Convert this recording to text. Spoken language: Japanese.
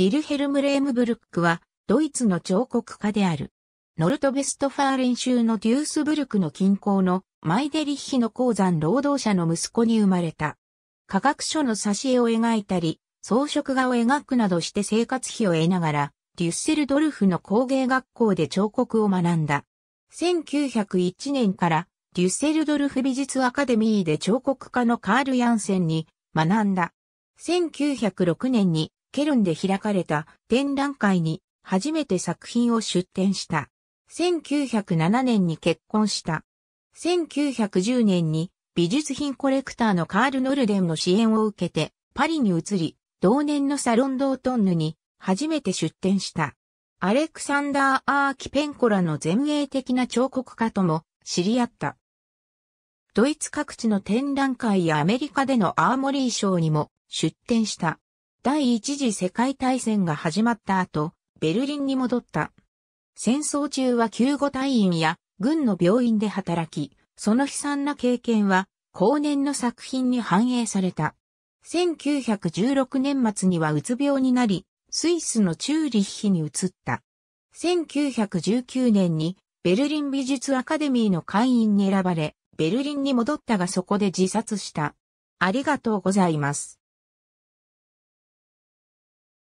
ヴィルヘルム・レームブルックは、ドイツの彫刻家である。ノルトベストファーレン州のデュースブルクの近郊のマイデリッヒの鉱山労働者の息子に生まれた。科学書の挿絵を描いたり、装飾画を描くなどして生活費を得ながら、デュッセルドルフの工芸学校で彫刻を学んだ。1901年からデュッセルドルフ美術アカデミーで彫刻家のカール・ヤンセンに学んだ。1906年にケルンで開かれた展覧会に初めて作品を出展した。1907年に結婚した。1910年に美術品コレクターのカール・ノルデンの支援を受けてパリに移り、同年のサロンドートンヌに初めて出展した。アレクサンダー・アーキペンコラの前衛的な彫刻家とも知り合った。ドイツ各地の展覧会やアメリカでのアーモリー賞にも出展した。第一次世界大戦が始まった後、ベルリンに戻った。戦争中は救護隊員や軍の病院で働き、その悲惨な経験は後年の作品に反映された。1916年末にはうつ病になり、スイスのチューリッヒに移った。1919年にベルリン美術アカデミーの会員に選ばれ、ベルリンに戻ったがそこで自殺した。ありがとうございます。